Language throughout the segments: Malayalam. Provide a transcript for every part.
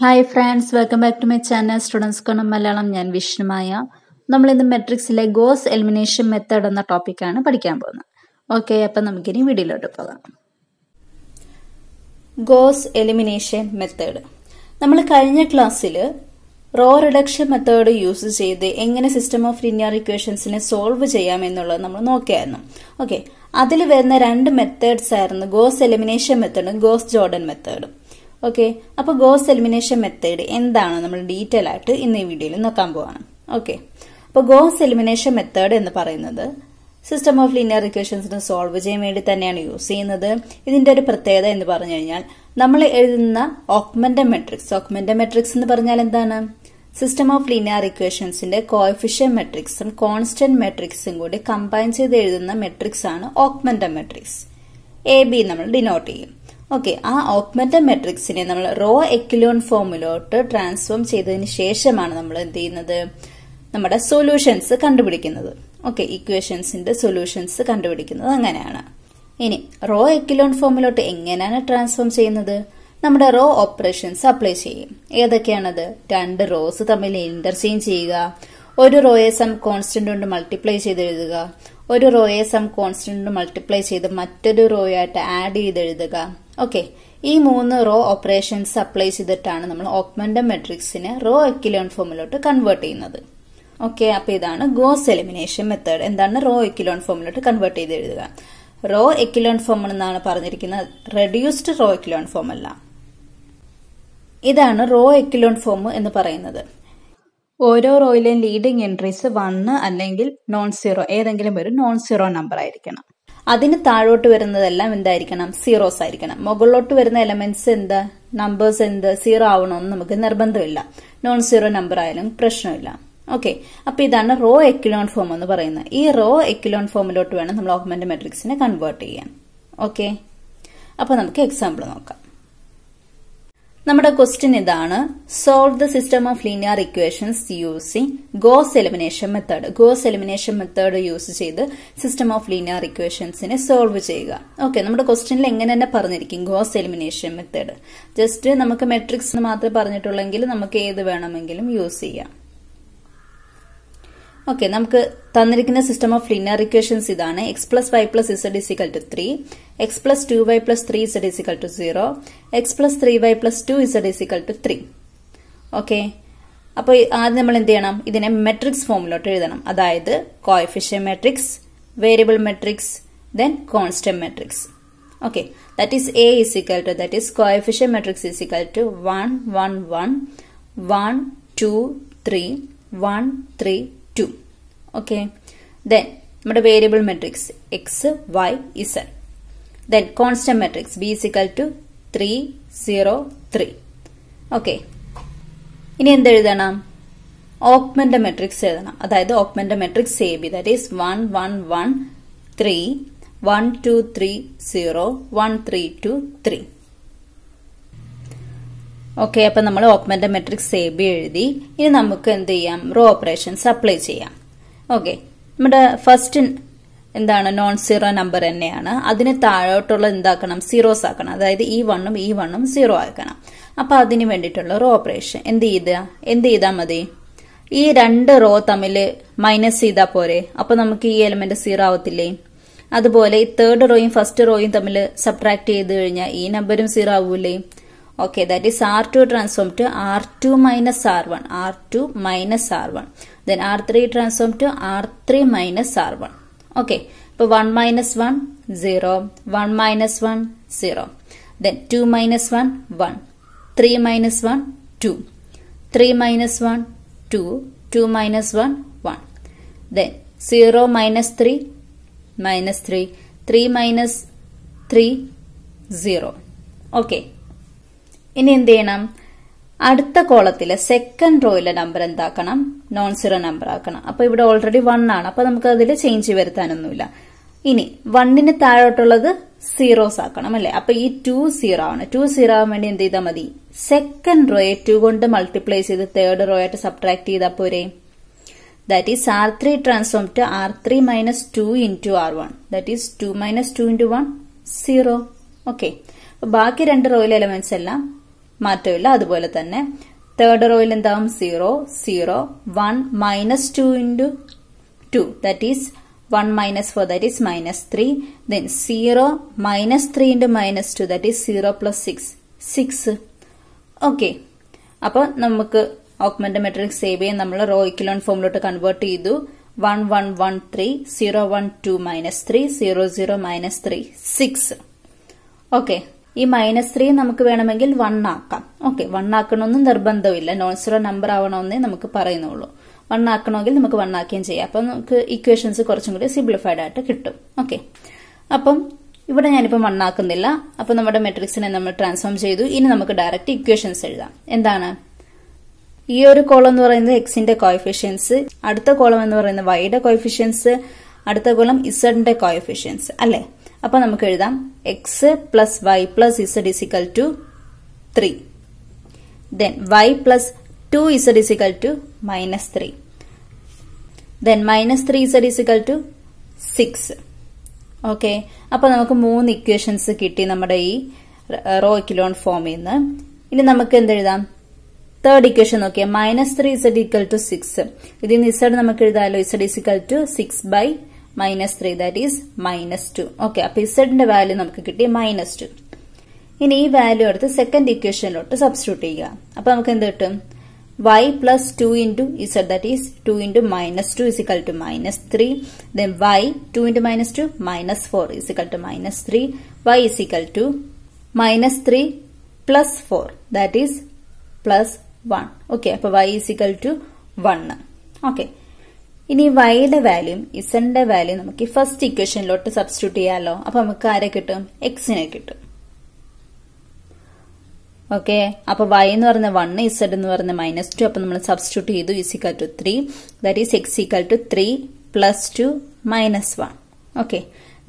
Hi friends welcome back to my channel students corner Malayalam ഞാൻ വിഷ്ണുമായ നമ്മളിന്ന് മെട്രിക്സിലെ ഗോസ് എലിമിനേഷൻ മെത്തേഡ് എന്ന ടോപ്പിക്കാണ് പഠിക്കാൻ പോകുന്നത് ഓക്കെ അപ്പം നമുക്കിനി വീഡിയോയിലോട്ട് പോകാം ഗോസ് എലിമിനേഷൻ മെത്തേഡ് നമ്മൾ കഴിഞ്ഞ ക്ലാസ്സിൽ റോ റിഡക്ഷൻ മെത്തേഡ് യൂസ് ചെയ്ത് എങ്ങനെ സിസ്റ്റം ഓഫ് ലിനിയർ ഇക്വേഷൻസിനെ സോൾവ് ചെയ്യാം എന്നുള്ളത് നമ്മൾ നോക്കിയായിരുന്നു ഓക്കെ അതിൽ വരുന്ന രണ്ട് മെത്തേഡ്സ് ആയിരുന്നു ഗോസ് എലിമിനേഷൻ മെത്തേഡും ഗോസ് ജോർഡൻ മെത്തേഡും ഓക്കെ അപ്പോൾ ഗോസ് എലിമിനേഷൻ മെത്തേഡ് എന്താണ് നമ്മൾ ഡീറ്റെയിൽ ആയിട്ട് ഇന്ന് ഈ വീഡിയോയിൽ നോക്കാൻ പോവാണ് ഓക്കെ അപ്പോൾ ഗോസ് എലിമിനേഷൻ മെത്തേഡ് എന്ന് പറയുന്നത് സിസ്റ്റം ഓഫ് ലീനിയർ ഇക്വേഷൻസിന് സോൾവ് ചെയ്യാൻ വേണ്ടി തന്നെയാണ് യൂസ് ചെയ്യുന്നത് ഇതിന്റെ ഒരു പ്രത്യേകത എന്ന് പറഞ്ഞു കഴിഞ്ഞാൽ നമ്മൾ എഴുതുന്ന ഓക്മെന്റ മെട്രിക്സ് ഓക്മെന്റ മെട്രിക്സ് എന്ന് പറഞ്ഞാൽ എന്താണ് സിസ്റ്റം ഓഫ് ലീനിയർ ഇക്വേഷൻസിന്റെ കോയഫിഷ്യൻ മെട്രിക്സും കോൺസ്റ്റന്റ് മെട്രിക്സും കൂടി കമ്പൈൻ ചെയ്ത് എഴുതുന്ന മെട്രിക്സ് ആണ് ഓക്മെന്റ മെട്രിക്സ് എ ബി നമ്മൾ ഡിനോട്ട് ചെയ്യും ഓക്കെ ആ ഓക്മെന്റ മെട്രിക്സിനെ നമ്മൾ റോ എക്യുലോൺ ഫോമിലോട്ട് ട്രാൻസ്ഫോം ചെയ്തതിന് ശേഷമാണ് നമ്മൾ എന്ത് ചെയ്യുന്നത് നമ്മുടെ സൊല്യൂഷൻസ് കണ്ടുപിടിക്കുന്നത് ഓക്കെ ഇക്വേഷൻസിന്റെ സൊല്യൂഷൻസ് കണ്ടുപിടിക്കുന്നത് അങ്ങനെയാണ് ഇനി റോ എക്യുലോൺ ഫോമിലോട്ട് എങ്ങനെയാണ് ട്രാൻസ്ഫോം ചെയ്യുന്നത് നമ്മുടെ റോ ഓപ്പറേഷൻസ് അപ്ലൈ ചെയ്യും ഏതൊക്കെയാണത് രണ്ട് റോസ് തമ്മിൽ ഇന്റർചേഞ്ച് ചെയ്യുക ഒരു റോയെ സം കോൺസ്റ്റന്റ് കൊണ്ട് മൾട്ടിപ്ലൈ ചെയ്ത് എഴുതുക ഒരു റോയെ സം കോൺസ്റ്റന്റ് മൾട്ടിപ്ലൈ ചെയ്ത് മറ്റൊരു റോയായിട്ട് ആഡ് ചെയ്ത് എഴുതുക ഓക്കെ ഈ മൂന്ന് റോ ഓപ്പറേഷൻസ് അപ്ലൈ ചെയ്തിട്ടാണ് നമ്മൾ ഓക്മെന്റ മെട്രിക്സിനെ റോ എക്കിലോൺ ഫോമിലോട്ട് കൺവേർട്ട് ചെയ്യുന്നത് ഓക്കെ അപ്പോൾ ഇതാണ് ഗോസ് എലിമിനേഷൻ മെത്തേഡ് എന്താണ് റോ എക്കിലോൺ ഫോമിലോട്ട് കൺവേർട്ട് ചെയ്ത് എഴുതുക റോ എക്കിലോൺ ഫോം എന്നാണ് പറഞ്ഞിരിക്കുന്നത് റെഡ്യൂസ്ഡ് റോ എക്കിലോൺ ഫോം അല്ല ഇതാണ് റോ എക്കിലോൺ ഫോം എന്ന് പറയുന്നത് ഓരോ റോയിലെയും ലീഡിംഗ് എൻട്രീസ് വന്ന് അല്ലെങ്കിൽ നോൺ സീറോ ഏതെങ്കിലും ഒരു നോൺ സീറോ നമ്പർ ആയിരിക്കണം അതിന് താഴോട്ട് വരുന്നതെല്ലാം എന്തായിരിക്കണം സീറോസ് ആയിരിക്കണം മുകളിലോട്ട് വരുന്ന എലമെന്റ്സ് എന്താ നമ്പേഴ്സ് എന്ത് സീറോ ആവണമെന്ന് നമുക്ക് നിർബന്ധമില്ല നോൺ സീറോ നമ്പർ ആയാലും പ്രശ്നമില്ല ഓക്കെ അപ്പൊ ഇതാണ് റോ എക്കിലോൺ ഫോം എന്ന് പറയുന്നത് ഈ റോ എക്കിലോൺ ഫോമിലോട്ട് വേണം നമ്മൾ ഓഗ്മെന്റ് മെട്രിക്സിനെ കൺവേർട്ട് ചെയ്യാൻ ഓക്കെ അപ്പൊ നമുക്ക് എക്സാമ്പിൾ നോക്കാം നമ്മുടെ ക്വസ്റ്റ്യൻ ഇതാണ് solve the system of linear equations using Gauss elimination method Gauss elimination method use ചെയ്ത് സിസ്റ്റം ഓഫ് ലീനിയർ ഇക്വേഷൻസിനെ സോൾവ് ചെയ്യുക ഓക്കെ നമ്മുടെ ക്വസ്റ്റ്യനിൽ എങ്ങനെ തന്നെ പറഞ്ഞിരിക്കും ഗോസ് എലിമിനേഷൻ മെത്തേഡ് ജസ്റ്റ് നമുക്ക് മെട്രിക്സ് മാത്രമേ പറഞ്ഞിട്ടുള്ളെങ്കിൽ നമുക്ക് ഏത് വേണമെങ്കിലും യൂസ് ചെയ്യാം ഓക്കെ നമുക്ക് തന്നിരിക്കുന്ന സിസ്റ്റം ഓഫ് ലിനിയർ ഇക്വേഷൻസ് ഇതാണ് x plus y plus z is equal to three x plus two y plus three z is equal to zero x plus three y plus two z is equal to three okay അപ്പോൾ ആദ്യം നമ്മൾ എന്ത് ചെയ്യണം ഇതിനെ മെട്രിക്സ് ഫോമിലോട്ട് എഴുതണം അതായത് coefficient matrix variable matrix then constant matrix okay that is A is equal to that is is matrix is equal to one one one one two three one three two okay then നമ്മുടെ variable matrix x y z then constant matrix B is equal to three zero three okay ഇനി എന്തെഴുതണം ഓക്മെന്റ് മെട്രിക്സ് എഴുതണം അതായത് augmented matrix A B that is one one one three one two three zero one three two three okay അപ്പൊ നമ്മൾ ഓക്മെൻ്റ് മെട്രിക്സ് എ ബി എഴുതി ഇനി നമുക്ക് എന്ത് ചെയ്യാം റോ ഓപ്പറേഷൻസ് അപ്ലൈ ചെയ്യാം ഓക്കെ നമ്മുടെ ഫസ്റ്റ് എന്താണ് നോൺ സീറോ നമ്പർ തന്നെയാണ് അതിന് താഴോട്ടുള്ള എന്താക്കണം സീറോസ് ആക്കണം അതായത് ഈ വണ്ണും ഈ വണ്ണും സീറോ ആക്കണം അപ്പോൾ അതിന് വേണ്ടിയിട്ടുള്ള റോ ഓപ്പറേഷൻ എന്ത് ചെയ്ത എന്ത് ചെയ്താൽ മതി ഈ രണ്ട് റോ തമ്മിൽ മൈനസ് ചെയ്താൽ പോരെ അപ്പോൾ നമുക്ക് ഈ എലമെന്റ് സീറോ ആവത്തില്ലേ അതുപോലെ ഈ തേർഡ് റോയും ഫസ്റ്റ് റോയും തമ്മിൽ സബ്ട്രാക്ട് ചെയ്ത് കഴിഞ്ഞാൽ ഈ നമ്പരും സീറോ ആവൂലേ Okay, that is R2 transformed to R2 minus R1. R2 minus R1. Then R3 transformed to R3 minus R1. Okay, but 1 minus 1, 0. 1 minus 1, 0. Then 2 minus 1, 1. 3 minus 1, 2. 3 minus 1, 2. 2 minus 1, 1. Then 0 minus 3, minus 3. 3 minus 3, 0. Okay. ഇനി എന്ത് ചെയ്യണം അടുത്ത കോളത്തില് സെക്കൻഡ് റോയിലെ നമ്പർ എന്താക്കണം നോൺ സീറോ നമ്പർ ആക്കണം അപ്പൊ ഇവിടെ ഓൾറെഡി വൺ ആണ് അപ്പൊ നമുക്ക് അതിൽ ചേഞ്ച് വരുത്താനൊന്നുമില്ല ഇനി വണ്ണിന് താഴോട്ടുള്ളത് സീറോസ് ആക്കണം അല്ലെ അപ്പൊ ഈ ടു സീറോ ആണ് ടു സീറോ ആവാൻ വേണ്ടി എന്ത് ചെയ്താൽ മതി സെക്കൻഡ് റോയെ ടു കൊണ്ട് മൾട്ടിപ്ലൈ ചെയ്ത് തേർഡ് റോ ആയിട്ട് സബ്ട്രാക്ട് ചെയ്താൽ പോരെ that is R three transform to R three minus two into R one that is two minus two into one zero okay ബാക്കി രണ്ട് റോയിലെ എലമെന്റ്സ് എല്ലാം മാറ്റമില്ല അതുപോലെ തന്നെ തേർഡ് റോയിൽ എന്താകും zero zero one minus two into two that is one minus four that is minus three then zero minus three into minus two that is zero plus six six okay അപ്പോൾ നമുക്ക് ഓക്മെന്റ് മെട്രിക് സേവ് ചെയ്യാൻ നമ്മൾ റോ ഇക്കിലോൺ ഫോമിലോട്ട് കൺവേർട്ട് ചെയ്തു one one one three zero one two minus three zero zero minus three six okay ഈ മൈനസ് ത്രീ നമുക്ക് വേണമെങ്കിൽ വൺ ആക്കാം ഓക്കെ വൺ ആക്കണമെന്നും നിർബന്ധമില്ല നോൺ സീറോ നമ്പർ ആവണമെന്നേ നമുക്ക് പറയുന്നുള്ളൂ വൺ ആക്കണമെങ്കിൽ നമുക്ക് വൺ ആക്കുകയും ചെയ്യാം അപ്പൊ നമുക്ക് ഇക്വേഷൻസ് കുറച്ചും കൂടി സിംപ്ലിഫൈഡ് ആയിട്ട് കിട്ടും ഓക്കെ അപ്പം ഇവിടെ ഞാനിപ്പോൾ വൺ ആക്കുന്നില്ല അപ്പൊ നമ്മുടെ മെട്രിക്സിനെ നമ്മൾ ട്രാൻസ്ഫോം ചെയ്തു ഇനി നമുക്ക് ഡയറക്റ്റ് ഇക്വേഷൻസ് എഴുതാം എന്താണ് ഈ ഒരു കോളം എന്ന് പറയുന്നത് എക്സിന്റെ കോയഫിഷ്യൻസ് അടുത്ത കോളം എന്ന് പറയുന്നത് വൈയുടെ കോയഫിഷ്യൻസ് അടുത്ത കോളം ഇസഡിന്റെ കോയഫിഷ്യൻസ് അല്ലേ അപ്പോൾ നമുക്ക് എഴുതാം x plus y plus z is equal to three then y plus two z is equal to minus three then minus three z is equal to six okay അപ്പോൾ നമുക്ക് മൂന്ന് ഇക്വേഷൻസ് കിട്ടി നമ്മുടെ ഈ റോ റോയ്ക്കിലോൺ ഫോമിൽ നിന്ന് ഇനി നമുക്ക് എന്തെഴുതാം തേർഡ് ഇക്വേഷൻ നോക്കിയാൽ minus three z equal to six ഇതിൽ നിന്ന് ഇസഡ് നമുക്ക് എഴുതാമല്ലോ z is equal to six by minus three that is minus two okay അപ്പൊ ഇസഡിന്റെ വാല്യൂ നമുക്ക് കിട്ടി മൈനസ് ടു ഇനി ഈ വാല്യൂ എടുത്ത് സെക്കൻഡ് ഇക്വേഷനിലോട്ട് സബ്സ്റ്റിറ്റ്യൂട്ട് ചെയ്യുക അപ്പൊ നമുക്ക് എന്ത് കിട്ടും y plus 2 into z that is 2 into minus 2 is equal to minus 3 then y 2 into minus 2 minus 4 is equal to minus 3 y is equal to minus 3 plus 4 that is plus 1 okay അപ്പോൾ y is equal to 1 okay ഇനി വൈയുടെ വാല്യൂ ഇസന്റെ വാല്യൂ നമുക്ക് ഫസ്റ്റ് ഇക്വേഷനിലോട്ട് സബ്സ്റ്റിറ്റ്യൂട്ട് ചെയ്യാമല്ലോ അപ്പൊ നമുക്ക് ആരെ കിട്ടും എക്സിനെ കിട്ടും ഓക്കെ അപ്പൊ വൈ എന്ന് പറഞ്ഞ വൺ ഇസഡ് എന്ന് പറഞ്ഞ മൈനസ് ടു അപ്പൊ നമ്മൾ സബ്സ്റ്റിറ്റ്യൂട്ട് ചെയ്തു is equal to three that is x equal to three plus two minus one okay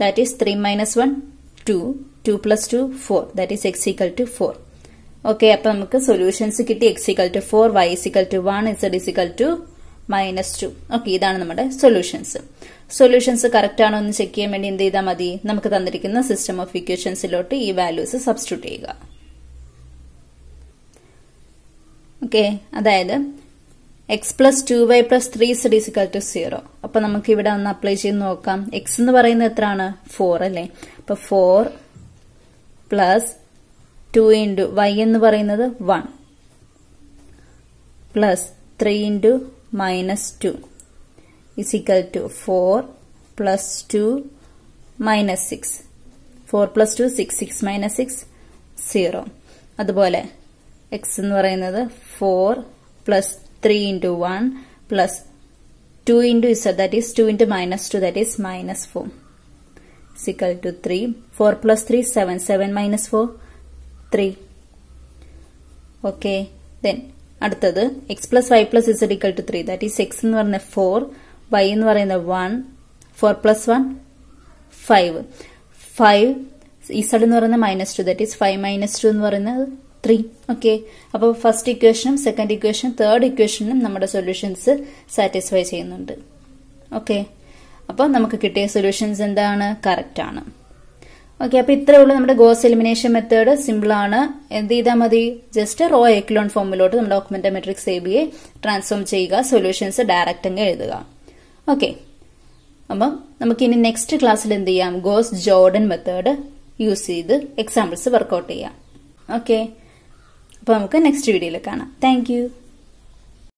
that is three minus one two two plus two four that is x equal to four okay അപ്പൊ നമുക്ക് സൊല്യൂഷൻസ് കിട്ടി x equal to four y is equal to one z is equal to minus two okay ഇതാണ് നമ്മുടെ സൊല്യൂഷൻസ് സൊല്യൂഷൻസ് കറക്റ്റ് ആണോ എന്ന് ചെക്ക് ചെയ്യാൻ വേണ്ടി എന്ത് ചെയ്താൽ മതി നമുക്ക് തന്നിരിക്കുന്ന സിസ്റ്റം ഓഫ് ഇക്വേഷൻസിലോട്ട് ഈ വാല്യൂസ് സബ്സ്റ്റിറ്റ്യൂട്ട് ചെയ്യുക ഓക്കെ അതായത് x plus two y plus three z is equal to zero അപ്പൊ നമുക്ക് ഇവിടെ ഒന്ന് അപ്ലൈ ചെയ്ത് നോക്കാം എക്സ് എന്ന് പറയുന്നത് എത്രയാണ് ഫോർ അല്ലേ അപ്പൊ four plus two into y എന്ന് പറയുന്നത് one plus three into minus 2 is equal to 4 plus 2 minus 6. 4 plus 2 6, 6 minus 6 0. That's x is 4 plus 3 into 1 plus 2 into z that is 2 into minus 2 that is minus 4 is equal to 3. 4 plus 3 7, 7 minus 4 3. Okay, then അടുത്തത് x plus y plus z equal to three that is x എന്ന് പറയുന്ന ഫോർ വൈ എന്ന് പറയുന്ന one four plus one five five z എന്ന് പറയുന്നത് minus two that is five minus two എന്ന് പറയുന്നത് ത്രീ ഓക്കെ അപ്പോൾ ഫസ്റ്റ് ഇക്വേഷനും സെക്കൻഡ് ഇക്വേഷനും തേർഡ് ഇക്വേഷനും നമ്മുടെ സൊല്യൂഷൻസ് സാറ്റിസ്ഫൈ ചെയ്യുന്നുണ്ട് ഓക്കെ അപ്പോൾ നമുക്ക് കിട്ടിയ സൊല്യൂഷൻസ് എന്താണ് കറക്റ്റ് ആണ് ഓക്കെ അപ്പോൾ ഇത്രേ ഉള്ളൂ നമ്മുടെ ഗോസ് എലിമിനേഷൻ മെത്തേഡ് ആണ് എന്ത് ചെയ്താൽ മതി ജസ്റ്റ് റോ എക്ലോൺ ഫോമിലോട്ട് നമ്മുടെ augmented matrix A A transform ചെയ്യുക സൊല്യൂഷൻസ് ഡയറക്റ്റ് അങ്ങ് എഴുതുക ഓക്കെ നമുക്ക് നമുക്കിനി നെക്സ്റ്റ് ക്ലാസ്സിൽ എന്ത് ചെയ്യാം ഗോസ് ജോർഡൻ മെത്തേഡ് യൂസ് ചെയ്ത് എക്സാമ്പിൾസ് വർക്ക്ഔട്ട് ചെയ്യാം ഓക്കെ അപ്പോൾ നമുക്ക് നെക്സ്റ്റ് വീഡിയോയിൽ കാണാം താങ്ക്